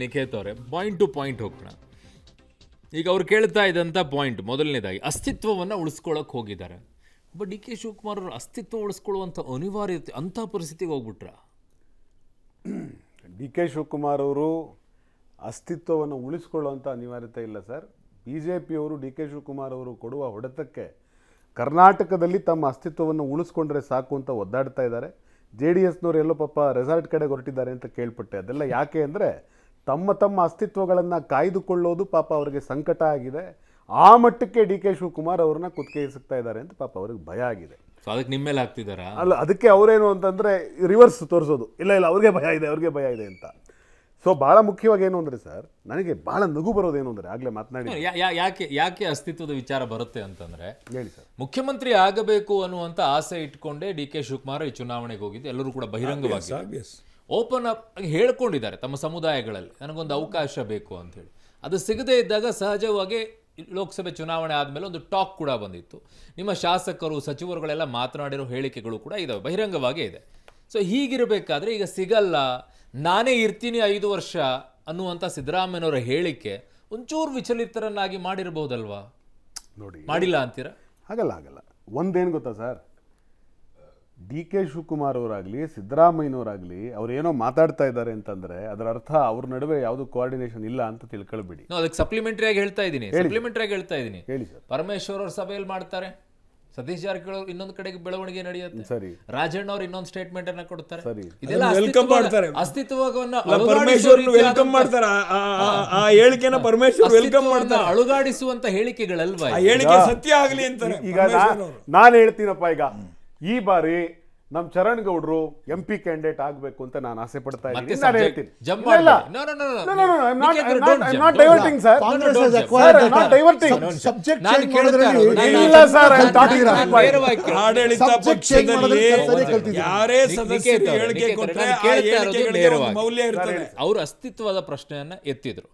ನಿಖೇತ್ ಕೇಳ್ತವ್ರೆ point to point ಹೋಗೋಣ ಈಗ ಅವ್ರು ಕೇಳ್ತಾ ಇದ್ದಂಥ ಪಾಯಿಂಟ್ ಮೊದಲನೇದಾಗಿ ಅಸ್ತಿತ್ವವನ್ನು ಉಳಿಸ್ಕೊಳ್ಳೋಕೆ ಹೋಗಿದ್ದಾರೆ ಬಟ್ ಡಿ ಕೆ ಶಿವಕುಮಾರ್ ಅವರು ಅಸ್ತಿತ್ವ ಉಳಿಸ್ಕೊಳ್ಳುವಂಥ ಅನಿವಾರ್ಯತೆ ಅಂಥ ಪರಿಸ್ಥಿತಿಗೆ ಹೋಗ್ಬಿಟ್ರ ಡಿ ಕೆ ಶಿವಕುಮಾರ್ ಅವರು ಅಸ್ತಿತ್ವವನ್ನು ಉಳಿಸ್ಕೊಳ್ಳುವಂಥ ಅನಿವಾರ್ಯತೆ ಇಲ್ಲ ಸರ್ ಬಿ ಜೆ ಪಿಯವರು ಡಿ ಕೆ ಶಿವಕುಮಾರ್ ಅವರು ಕೊಡುವ ಹೊಡೆತಕ್ಕೆ ಕರ್ನಾಟಕದಲ್ಲಿ ತಮ್ಮ ಅಸ್ತಿತ್ವವನ್ನು ಉಳಿಸ್ಕೊಂಡ್ರೆ ಸಾಕು ಅಂತ ಒದ್ದಾಡ್ತಾ ಇದ್ದಾರೆ ಜೆ ಡಿ ಎಸ್ನವ್ರು ಎಲ್ಲೋ ಪಾಪ ರೆಸಾರ್ಟ್ ಕಡೆ ಹೊರಟಿದ್ದಾರೆ ಅಂತ ಕೇಳ್ಪಟ್ಟೆ ಅದೆಲ್ಲ ಯಾಕೆ ಅಂದರೆ ತಮ್ಮ ತಮ್ಮ ಅಸ್ತಿತ್ವಗಳನ್ನು ಕಾಯ್ದುಕೊಳ್ಳೋದು ಪಾಪ ಅವರಿಗೆ ಸಂಕಟ ಆಗಿದೆ ಆ ಮಟ್ಟಕ್ಕೆ ಡಿ ಕೆ ಶಿವಕುಮಾರ್ ಅವ್ರನ್ನ ಕುತ್ತಿಗೆ ಇದ್ದಾರೆ ಅಂತ ಪಾಪ ಅವ್ರಿಗೆ ಭಯ ಆಗಿದೆ ಸೊ ಅದಕ್ಕೆ ನಿಮ್ಮ ಮೇಲೆ ಅಲ್ಲ ಅದಕ್ಕೆ ಅವರೇನು ಅಂತಂದರೆ ರಿವರ್ಸ್ ತೋರಿಸೋದು ಇಲ್ಲ ಇಲ್ಲ ಅವ್ರಿಗೆ ಭಯ ಇದೆ ಅವ್ರಿಗೆ ಭಯ ಇದೆ ಅಂತ ಸೊ ಭಾಳ ಮುಖ್ಯವಾಗಿ ಏನು ಅಂದರೆ ಸರ್ ನನಗೆ ಭಾಳ ನಗು ಬರೋದೇನು ಅಂದರೆ ಆಗಲೇ ಮಾತನಾಡಿ ಯಾಕೆ ಯಾಕೆ ಅಸ್ತಿತ್ವದ ವಿಚಾರ ಬರುತ್ತೆ ಅಂತಂದರೆ ಹೇಳಿ ಸರ್ ಮುಖ್ಯಮಂತ್ರಿ ಆಗಬೇಕು ಅನ್ನುವಂಥ ಆಸೆ ಇಟ್ಕೊಂಡೇ ಡಿ ಕೆ ಶಿವಕುಮಾರ್ ಈ ಚುನಾವಣೆಗೆ ಹೋಗಿದ್ದು ಎಲ್ಲರೂ ಕೂಡ ಬಹಿರಂಗವಾಗಿ ಓಪನ್ ಅಪ್ ಹೇಳ್ಕೊಂಡಿದ್ದಾರೆ ತಮ್ಮ ಸಮುದಾಯಗಳಲ್ಲಿ ನನಗೊಂದು ಅವಕಾಶ ಬೇಕು ಅಂಥೇಳಿ ಅದು ಸಿಗದೇ ಇದ್ದಾಗ ಸಹಜವಾಗಿ ಲೋಕಸಭೆ ಚುನಾವಣೆ ಆದಮೇಲೆ ಒಂದು ಟಾಕ್ ಕೂಡ ಬಂದಿತ್ತು ನಿಮ್ಮ ಶಾಸಕರು ಸಚಿವರುಗಳೆಲ್ಲ ಮಾತನಾಡಿರೋ ಹೇಳಿಕೆಗಳು ಕೂಡ ಇದಾವೆ ಬಹಿರಂಗವಾಗೇ ಇದೆ ಸೊ ಹೀಗಿರಬೇಕಾದ್ರೆ ಈಗ ಸಿಗಲ್ಲ ನಾನೇ ಇರ್ತೀನಿ ಐದು ವರ್ಷ ಅನ್ನುವಂಥ ಸಿದ್ದರಾಮಯ್ಯನವರ ಹೇಳಿಕೆ ಒಂಚೂರು ವಿಚಲಿತರನ್ನಾಗಿ ಮಾಡಿರಬಹುದಲ್ವಾ ನೋಡಿ ಮಾಡಿಲ್ಲ ಅಂತೀರಾ ಆಗಲ್ಲ ಆಗಲ್ಲ ಒಂದೇನು ಗೊತ್ತಾ ಸರ್ ಡಿ ಕೆ ಶಿವಕುಮಾರ್ ಅವರಾಗಲಿ ಸಿದ್ದರಾಮಯ್ಯನವರಾಗಲಿ ಅವ್ರೇನೋ ಮಾತಾಡ್ತಾ ಇದ್ದಾರೆ ಅಂತಂದ್ರೆ ಅದರ ಅರ್ಥ ಅವ್ರ ನಡುವೆ ಯಾವುದು ಕೋಆರ್ಡಿನೇಷನ್ ಇಲ್ಲ ಅಂತ ತಿಳ್ಕೊಳ್ಬೇಡಿ ಅದಕ್ಕೆ ಸಪ್ಲಿಮೆಂಟರಿ ಆಗಿ ಹೇಳ್ತಾ ಇದ್ದೀನಿ ಸಪ್ಲಿಮೆಂಟರಿ ಆಗಿ ಹೇಳ್ತಾ ಇದ್ದೀನಿ ಹೇಳಿ ಸರ್ ಪರಮೇಶ್ವರ್ ಅವ್ರ ಸಭೆಯಲ್ಲಿ ಮಾಡ್ತಾರೆ ಸತೀಶ್ ಜಾರಕಿಹೊಳಿ ಇನ್ನೊಂದ್ ಇನ್ನೊಂದು ಕಡೆಗೆ ಬೆಳವಣಿಗೆ ನಡೆಯುತ್ತೆ ಸರಿ ರಾಜಣ್ಣ ಅವ್ರು ಇನ್ನೊಂದು ಸ್ಟೇಟ್ಮೆಂಟ್ ಅನ್ನ ಕೊಡ್ತಾರೆ ವೆಲ್ಕಮ್ ಮಾಡ್ತಾರೆ ಹೇಳಿಕೆನ ವೆಲ್ಕಮ್ ಅಳುಗಾಡಿಸುವಂತ ಹೇಳಿಕೆಗಳಲ್ವಾ ಹೇಳಿಕೆ ಸತ್ಯ ಆಗಲಿ ಅಂತಾರೆ ಈಗ ನಾನು ಹೇಳ್ತೀನಪ್ಪ ಈಗ ಈ ಬಾರಿ ನಮ್ ಚರಣ್ ಗೌಡ್ರು ಎಂ ಪಿ ಕ್ಯಾಂಡಿಡೇಟ್ ಆಗ್ಬೇಕು ಅಂತ ನಾನು ಆಸೆ ಪಡ್ತಾ ಇದ್ದೀನಿ ಅಸ್ತಿತ್ವದ ಪ್ರಶ್ನೆಯನ್ನ ಎತ್ತಿದ್ರು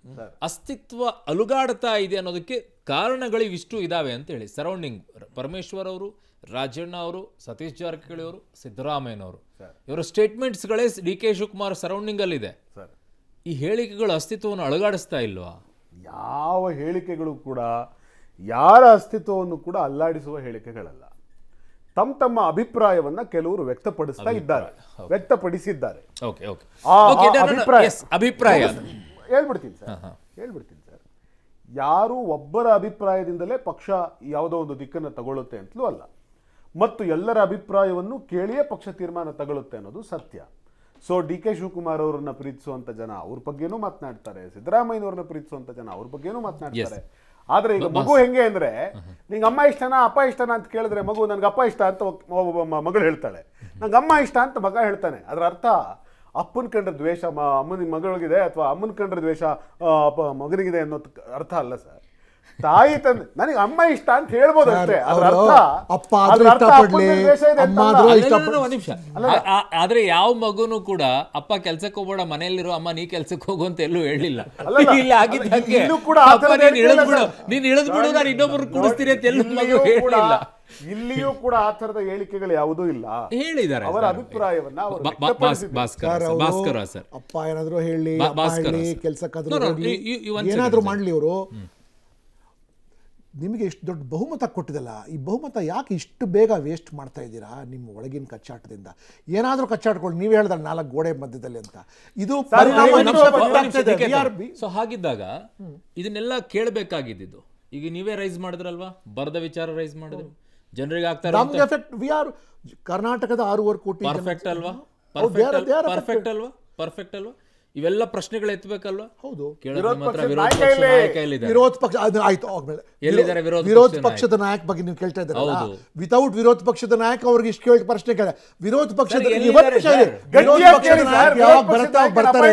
ಅಸ್ತಿತ್ವ ಅಲುಗಾಡ್ತಾ ಇದೆ ಅನ್ನೋದಕ್ಕೆ ಕಾರಣಗಳು ಇದಾವೆ ಅಂತ ಹೇಳಿ ಸರೌಂಡಿಂಗ್ ಪರಮೇಶ್ವರ್ ಅವರು ರಾಜಣ್ಣ ಅವರು ಸತೀಶ್ ಜಾರಕಿಹೊಳಿ ಅವರು ಸಿದ್ದರಾಮಯ್ಯನವರು ಇವರ ಸ್ಟೇಟ್ಮೆಂಟ್ಸ್ಗಳೇ ಡಿ ಕೆ ಶಿವಕುಮಾರ್ ಸರೌಂಡಿಂಗಲ್ಲಿದೆ ಈ ಹೇಳಿಕೆಗಳು ಅಸ್ತಿತ್ವವನ್ನು ಅಳಗಾಡಿಸ್ತಾ ಇಲ್ವಾ ಯಾವ ಹೇಳಿಕೆಗಳು ಕೂಡ ಯಾರ ಅಸ್ತಿತ್ವವನ್ನು ಕೂಡ ಅಲ್ಲಾಡಿಸುವ ಹೇಳಿಕೆಗಳಲ್ಲ ತಮ್ಮ ತಮ್ಮ ಅಭಿಪ್ರಾಯವನ್ನು ಕೆಲವರು ವ್ಯಕ್ತಪಡಿಸ್ತಾ ಇದ್ದಾರೆ ವ್ಯಕ್ತಪಡಿಸಿದ್ದಾರೆ ಅಭಿಪ್ರಾಯ ಹೇಳ್ಬಿಡ್ತೀನಿ ಸರ್ ಹೇಳ್ಬಿಡ್ತೀನಿ ಯಾರು ಒಬ್ಬರ ಅಭಿಪ್ರಾಯದಿಂದಲೇ ಪಕ್ಷ ಯಾವುದೋ ಒಂದು ದಿಕ್ಕನ್ನು ತಗೊಳ್ಳುತ್ತೆ ಅಂತಲೂ ಅಲ್ಲ ಮತ್ತು ಎಲ್ಲರ ಅಭಿಪ್ರಾಯವನ್ನು ಕೇಳಿಯೇ ಪಕ್ಷ ತೀರ್ಮಾನ ತಗೊಳ್ಳುತ್ತೆ ಅನ್ನೋದು ಸತ್ಯ ಸೊ ಡಿ ಕೆ ಶಿವಕುಮಾರ್ ಅವ್ರನ್ನ ಪ್ರೀತಿಸುವಂತ ಜನ ಅವ್ರ ಬಗ್ಗೆನೂ ಮಾತನಾಡ್ತಾರೆ ಸಿದ್ದರಾಮಯ್ಯನವ್ರನ್ನ ಪ್ರೀತಿಸುವಂತ ಜನ ಅವ್ರ ಬಗ್ಗೆನೂ ಮಾತನಾಡ್ತಾರೆ ಆದ್ರೆ ಈಗ ಮಗು ಹೆಂಗೆ ಅಂದ್ರೆ ನಿಂಗೆ ಅಮ್ಮ ಇಷ್ಟನಾ ಅಪ್ಪ ಇಷ್ಟನಾ ಅಂತ ಕೇಳಿದ್ರೆ ಮಗು ನನ್ಗೆ ಅಪ್ಪ ಇಷ್ಟ ಅಂತ ಮಗಳು ಹೇಳ್ತಾಳೆ ನಂಗೆ ಅಮ್ಮ ಇಷ್ಟ ಅಂತ ಮಗ ಹೇಳ್ತಾನೆ ಅದರ ಅರ್ಥ ಅಪ್ಪನ ಕಂಡ್ರೆ ದ್ವೇಷ ಅಮ್ಮನ ಮಗಳಿಗಿದೆ ಅಥವಾ ಅಮ್ಮನ ಕಂಡ್ರೆ ದ್ವೇಷ ಮಗನಿಗಿದೆ ಅನ್ನೋ ಅರ್ಥ ಅಲ್ಲ ಸರ್ ತಾಯಿ ತಂದೆ ನನಗೆ ಅಮ್ಮ ಇಷ್ಟ ಅಂತ ಹೇಳ್ಬೋದು ಅಷ್ಟೇ ಅಪ್ಪ ನಿಮಿಷ ಆದ್ರೆ ಯಾವ ಮಗುನು ಕೂಡ ಅಪ್ಪ ಕೆಲ್ಸಕ್ಕೆ ಹೋಗ್ಬೇಡ ಮನೆಯಲ್ಲಿರೋ ಅಮ್ಮ ನೀ ಕೆಲ್ಸಕ್ಕೆ ಹೋಗು ಅಂತ ಎಲ್ಲೂ ಹೇಳಿಲ್ಲ ಇಲ್ಲ ಆಗಿದ್ದಂಗೆ ನೀನ್ ಇಳದ್ಬಿಡು ನಾನು ಇನ್ನೊಬ್ರು ಕುಡಿಸ್ತೀರಿ ಅಂತ ಎಲ್ಲೂ ಮಗು ಹೇಳಿಲ್ಲ ಇಲ್ಲಿಯೂ ಕೂಡ ಆ ತರದ ಹೇಳಿಕೆಗಳು ಯಾವುದೂ ಇಲ್ಲ ಹೇಳಿದ್ದಾರೆ ಅವರ ಅಭಿಪ್ರಾಯವನ್ನ ಭಾಸ್ಕರ ಸರ್ ಅಪ್ಪ ಏನಾದ್ರು ಹೇಳಿ ಏನಾದ್ರೂ ಮಾಡ್ಲಿ ಅವರು ನಿಮಗೆ ಇಷ್ಟು ದೊಡ್ಡ ಬಹುಮತ ಕೊಟ್ಟಿದಲ್ಲ ಈ ಬಹುಮತ ಯಾಕೆ ಇಷ್ಟು ಬೇಗ ವೇಸ್ಟ್ ಮಾಡ್ತಾ ಇದ್ದೀರಾ ನಿಮ್ಮ ಒಳಗಿನ ಕಚ್ಚಾಟದಿಂದ ಏನಾದರೂ ಕಚ್ಚಾಟ್ಕೊಳ್ಳಿ ನೀವು ಹೇಳ್ದ ನಾಲ್ಕು ಗೋಡೆ ಮಧ್ಯದಲ್ಲಿ ಅಂತ ಇದು ಸೊ ಹಾಗಿದ್ದಾಗ ಇದನ್ನೆಲ್ಲ ಕೇಳಬೇಕಾಗಿದ್ದು ಈಗ ನೀವೇ ರೈಸ್ ಮಾಡಿದ್ರಲ್ವಾ ಬರದ ವಿಚಾರ ರೈಸ್ ಮಾಡಿದ್ರು ಜನರಿಗೆ ಆಗ್ತಾರೆ ವಿ ಆರ್ ಕರ್ನಾಟಕದ ಆರೂವರೆ ಕೋಟಿ ಪರ್ಫೆಕ್ಟ್ ಅಲ್ವಾ ಪರ್ಫೆಕ್ಟ್ oh, ಅಲ್ವಾ ಪರ್ಫೆಕ್ಟ್ ಅಲ್ವಾ ಇವೆಲ್ಲ ಪ್ರಶ್ನೆಗಳು ಎತ್ತಬೇಕಲ್ವ ಹೌದು ವಿರೋಧ ಪಕ್ಷ ಆಯ್ತು ಎಲ್ಲಿದ್ದಾರೆ ವಿರೋಧ ಪಕ್ಷದ ನಾಯಕ ಬಗ್ಗೆ ನೀವು ಕೇಳ್ತಾ ಇದ್ದಾರೆ ವಿತೌಟ್ ವಿರೋಧ ಪಕ್ಷದ ನಾಯಕ ಅವ್ರಿಗೆ ಇಷ್ಟು ಕೇಳಿ ಪ್ರಶ್ನೆ ಕೇಳ ವಿರೋಧ ಪಕ್ಷದ ಬರ್ತಾರೆ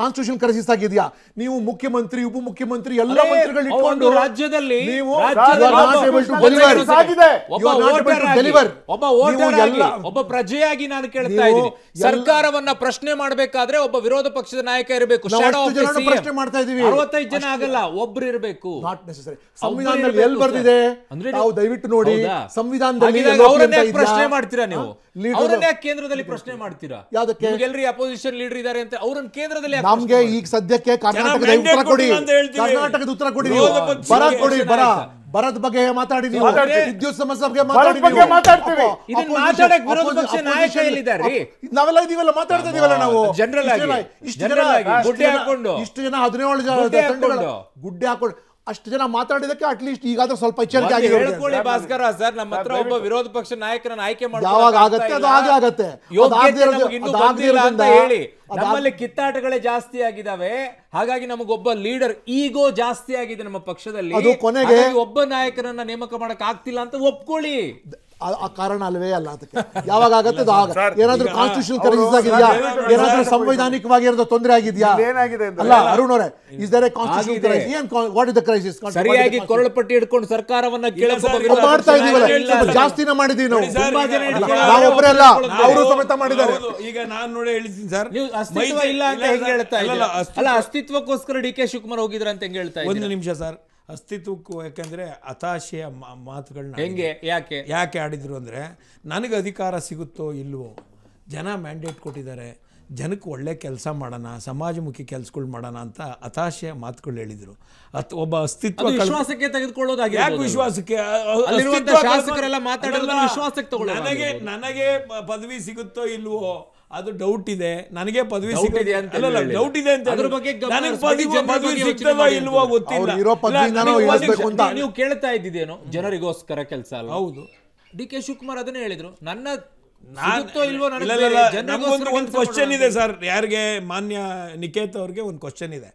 ಕಾನ್ಸ್ಟಿಟ್ಯೂಷನ್ ಕ್ರೈಸಿಸ್ ಆಗಿದೆಯಾ ನೀವು ಮುಖ್ಯಮಂತ್ರಿ ಉಪ ಮುಖ್ಯಮಂತ್ರಿ ಎಲ್ಲ ಮಂತ್ರಿಗಳು ಇಟ್ಕೊಂಡು ರಾಜ್ಯದಲ್ಲಿ ನೀವು ಒಬ್ಬ ಒಬ್ಬ ಪ್ರಜೆಯಾಗಿ ನಾನು ಕೇಳ್ತಾ ಇದ್ದೀನಿ ಸರ್ಕಾರವನ್ನ ಪ್ರಶ್ನೆ ಮಾಡಬೇಕಾದ್ರೆ ಒಬ್ಬ ವಿರೋಧ ಪಕ್ಷದ ನಾಯಕ ಇರಬೇಕು ಪ್ರಶ್ನೆ ಮಾಡ್ತಾ ಇದೀವಿ ಅರವತ್ತೈದು ಜನ ಆಗಲ್ಲ ಒಬ್ರು ಇರಬೇಕು ನಾಟ್ ನೆಸೆಸರಿ ಸಂವಿಧಾನದಲ್ಲಿ ಎಲ್ಲಿ ಬರ್ದಿದೆ ಅಂದ್ರೆ ನಾವು ದಯವಿಟ್ಟು ನೋಡಿ ಸಂವಿಧಾನದಲ್ಲಿ ಅವರನ್ನೇ ಪ್ರಶ್ನೆ ಮಾಡ್ತೀರಾ ನೀವು ಅವರನ್ನೇ ಕೇಂದ್ರದಲ್ಲಿ ಪ್ರಶ್ನೆ ಮಾಡ್ತೀರಾ ಯಾವ್ದಕ್ಕೆ ಎಲ್ಲರಿ ಅಪೋಸಿಷನ್ ಲೀಡರ್ ಇದ್ದಾರೆ ಅಂತ ಅವ್ರನ್ನ ಕೇಂದ್ರದಲ್ಲಿ ನಮ್ಗೆ ಈಗ ಸದ್ಯಕ್ಕೆ ಕರ್ನಾಟಕದ ಉತ್ತರ ಕೊಡಿ ಕರ್ನಾಟಕದ ಉತ್ತರ ಕೊಡಿ ಬರ ಕೊಡಿ ಬರ ಭರತ್ ಬಗ್ಗೆ ಮಾತಾಡಿ ವಿದ್ಯುತ್ ಸಮಸ್ಯೆ ಬಗ್ಗೆ ಮಾತಾಡ್ತೀವಿ ಇದನ್ನ ನಾವೆಲ್ಲ ಇದೀವಲ್ಲ ಮಾತಾಡ್ತಾ ಇದೀವಲ್ಲ ನಾವು ಇಷ್ಟು ಜನ ಇಷ್ಟು ಜನ ಹದಿನೇಳು ಜನ ಗುಡ್ಡೆ ಹಾಕೊಂಡು ಅಷ್ಟು ಜನ ಮಾತಾಡಿದಕ್ಕೆ ಅಟ್ಲೀಸ್ಟ್ ಈಗಾದ್ರೂ ಸ್ವಲ್ಪ ಎಚ್ಚರಿಕೆ ಆಗಿದೆ ಭಾಸ್ಕರ ಸರ್ ನಮ್ಮ ಹತ್ರ ಒಬ್ಬ ವಿರೋಧ ಪಕ್ಷ ನಾಯಕರನ್ನ ಆಯ್ಕೆ ಯಾವಾಗ ಹೇಳಿ ನಮ್ಮಲ್ಲಿ ಕಿತ್ತಾಟಗಳೇ ಜಾಸ್ತಿ ಆಗಿದಾವೆ ಹಾಗಾಗಿ ನಮಗೊಬ್ಬ ಲೀಡರ್ ಈಗೋ ಜಾಸ್ತಿ ಆಗಿದೆ ನಮ್ಮ ಪಕ್ಷದಲ್ಲಿ ಒಬ್ಬ ನಾಯಕರನ್ನ ನೇಮಕ ಮಾಡಕ್ ಆಗ್ತಿಲ್ಲ ಅಂತ ಒಪ್ಕೊಳ್ಳಿ ಆ ಕಾರಣ ಅಲ್ವೇ ಅಲ್ಲ ಅದಕ್ಕೆ ಯಾವಾಗ ಆಗತ್ತೆ ಆಗ ಏನಾದರೂ ಕಾನ್ಸ್ಟಿಟ್ಯೂಷನ್ ಕರೆಸ್ ಆಗಿದೆಯಾ ಏನಾದರೂ ಸಂವೈಧಾನಿಕವಾಗಿ ಏನಾದರೂ ತೊಂದರೆ ಆಗಿದೆಯಾ ಏನಾಗಿದೆ ಅಲ್ಲ ಅರುಣ್ ಅವರೇ is there a constitution crisis ಏನ್ ವಾಟ್ ಇಸ್ ದ ಕ್ರೈಸಿಸ್ ಸರಿಯಾಗಿ ಕೊರಳಪಟ್ಟಿ ಹಿಡ್ಕೊಂಡು ಸರ್ಕಾರವನ್ನ ಕೇಳಬೇಕು ಮಾಡ್ತಾ ಇದೀವಲ್ಲ ಜಾಸ್ತಿನ ಮಾಡಿದೀವಿ ನಾವು ತುಂಬಾ ಜನ ನಾವು ಅಲ್ಲ ಅವರು ಸಮೇತ ಮಾಡಿದ್ದಾರೆ ಈಗ ನಾನು ನೋಡಿ ಹೇಳ್ತೀನಿ ಸರ್ ನೀವು ಅಸ್ತಿತ್ವ ಇಲ್ಲ ಅಂತ ಹೇಳ್ತಾ ಇಲ್ಲ ಅಲ್ಲ ಅಸ್ತಿತ್ವಕ್ಕೋಸ್ಕರ ಡಿ ಕೆ ಶಿವಕುಮಾರ್ ಹೋಗಿದ್ರ ಅಂತ ಹೆಂಗೆ ಹೇಳ್ತಾ ಒಂದು ನಿಮಿಷ ಸರ್ ಅಸ್ತಿತ್ವಕ್ಕೂ ಯಾಕೆಂದರೆ ಹತಾಶೆಯ ಮಾತುಗಳನ್ನ ಹೆಂಗೆ ಯಾಕೆ ಯಾಕೆ ಆಡಿದ್ರು ಅಂದರೆ ನನಗೆ ಅಧಿಕಾರ ಸಿಗುತ್ತೋ ಇಲ್ವೋ ಜನ ಮ್ಯಾಂಡೇಟ್ ಕೊಟ್ಟಿದ್ದಾರೆ ಜನಕ್ಕೆ ಒಳ್ಳೆ ಕೆಲಸ ಮಾಡೋಣ ಸಮಾಜಮುಖಿ ಕೆಲಸಗಳು ಮಾಡೋಣ ಅಂತ ಹತಾಶೆಯ ಮಾತುಗಳು ಹೇಳಿದರು ಅತ್ ಒಬ್ಬ ಅಸ್ತಿತ್ವ ವಿಶ್ವಾಸಕ್ಕೆ ತೆಗೆದುಕೊಳ್ಳೋದಾಗಿ ಯಾಕೆ ವಿಶ್ವಾಸಕ್ಕೆ ಶಾಸಕರೆಲ್ಲ ಮಾತಾಡಲ್ಲ ವಿಶ್ವಾಸಕ್ಕೆ ನನಗೆ ನನಗೆ ಪದವಿ ಸಿಗುತ್ತೋ ಇಲ್ವೋ ಅದು ಡೌಟ್ ಇದೆ ನನಗೆ ಪದವಿ ಸಿಗ್ತಿದೆ ಅಂತ ಅಲ್ಲ ಡೌಟ್ ಇದೆ ಅಂತ ನನಗೆ ಪದವಿ ಪದವಿ ಗೊತ್ತಿಲ್ಲ ನೀವು ಕೇಳ್ತಾ ಇದ್ದಿದ್ದೇನೋ ಜನರಿಗೋಸ್ಕರ ಕೆಲಸ ಅಲ್ಲ ಹೌದು ಡಿ ಕೆ ಶಿವಕುಮಾರ್ ಅದನ್ನೇ ಹೇಳಿದ್ರು ನನ್ನ ಒಂದು ಕ್ವಶನ್ ಇದೆ ಸರ್ ಯಾರಿಗೆ ಮಾನ್ಯ ನಿಕೇತ್ ಅವ್ರಿಗೆ ಒಂದು ಕ್ವಶನ್ ಇದೆ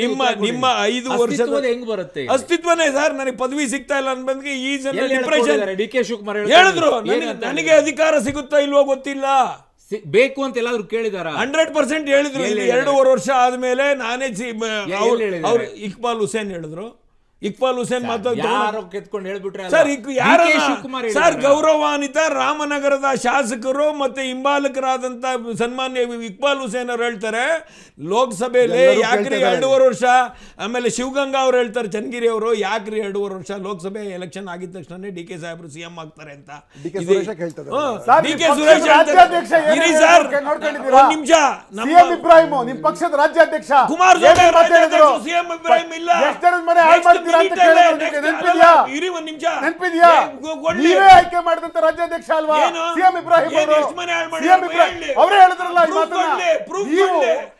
ನಿಮ್ಮ ನಿಮ್ಮ ಐದು ವರ್ಷ ಹೆಂಗ್ ಬರುತ್ತೆ ಅಸ್ತಿತ್ವನೇ ಸರ್ ನನಗೆ ಪದವಿ ಸಿಗ್ತಾ ಇಲ್ಲ ಅನ್ಬಂದ್ಗೆ ಈ ಜನ ಡಿಪ್ರೆಷನ್ ಡಿ ಕೆ ಶಿವಕುಮಾರ್ ಹೇಳಿದ್ರು ನನಗೆ ಅಧಿಕಾರ ಸಿಗುತ್ತಾ ಇಲ್ವೋ ಗೊತ್ತಿಲ್ಲ ಬೇಕು ಅಂತ ಎಲ್ಲಾದ್ರೂ ಕೇಳಿದಾರ ಹಂಡ್ರೆಡ್ ಪರ್ಸೆಂಟ್ ಹೇಳಿದ್ರು ಎರಡೂವರೆ ವರ್ಷ ಆದ್ಮೇಲೆ ನಾನೇ ಇಕ್ಬಾಲ್ ಹುಸೇನ್ ಹೇಳಿದ್ರು ಇಕ್ಬಾಲ್ ಹುಸೇನ್ ಸರ್ ಯಾರ ಸರ್ ಗೌರವಾನ್ವಿತ ರಾಮನಗರದ ಶಾಸಕರು ಮತ್ತೆ ಹಿಂಬಾಲಕರಾದಂತ ಸನ್ಮಾನ್ಯ ಇಕ್ಬಾಲ್ ಹುಸೇನ್ ಅವರು ಹೇಳ್ತಾರೆ ಲೋಕಸಭೆಯಲ್ಲಿ ಯಾಕ್ರಿ ಎರಡೂವರೆ ವರ್ಷ ಆಮೇಲೆ ಶಿವಗಂಗಾ ಅವ್ರು ಹೇಳ್ತಾರೆ ಚನ್ನಗಿರಿ ಅವರು ಯಾಕ್ರಿ ಎರಡೂವರೆ ವರ್ಷ ಲೋಕಸಭೆ ಎಲೆಕ್ಷನ್ ಆಗಿದ ತಕ್ಷಣ ಡಿ ಕೆ ಸಾಹೇಬರು ಸಿಎಂ ಆಗ್ತಾರೆ ಅಂತ ಡಿ ಕೆ ಸುರೇಶ್ ಇರಿ ಸರ್ ನಿಮಿಷ ಪಕ್ಷದ ರಾಜ್ಯಾಧ್ಯಕ್ಷ ಕುಮಾರಸ್ವಾಮಿ ಸಿಎಂ ಇಬ್ರಾಹಿಂ ಇಲ್ಲ ನೀವೇ ಆಯ್ಕೆ ಮಾಡಿದಂತ ರಾಜ್ಯಾಧ್ಯಕ್ಷ ಅಲ್ವಾ ಸಿಎಂ ಇಬ್ರಾಹಿಂ ಅವರು ಅವರೇ ಹೇಳಿದ್ರಲ್ಲ ಈ ಮಾತನ್ನ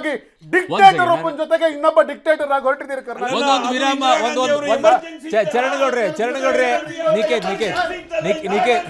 ಆಗಿ ಡಿಕ್ಟೇಟರ್ ಒಬ್ಬನ ಜೊತೆಗೆ ಇನ್ನೊಬ್ಬ ಡಿಕ್ಟೇಟರ್ ಆಗಿ ಹೊರಟಿದ್ದೀರಿ ಒಂದೊಂದು ಚರಣಗೌಡ್ರೆ ಚರಣಗೌಡ್ರೆ ನಿಕೇತ್ ನಿಕೇತ್ ನಿಕೇತ್